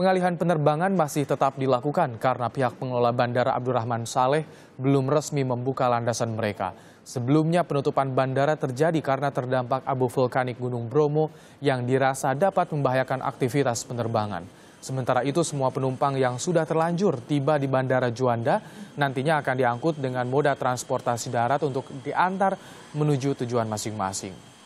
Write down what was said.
Pengalihan penerbangan masih tetap dilakukan karena pihak pengelola Bandara Abdurrahman Saleh belum resmi membuka landasan mereka. Sebelumnya penutupan bandara terjadi karena terdampak abu vulkanik Gunung Bromo yang dirasa dapat membahayakan aktivitas penerbangan. Sementara itu semua penumpang yang sudah terlanjur tiba di Bandara Juanda nantinya akan diangkut dengan moda transportasi darat untuk diantar menuju tujuan masing-masing.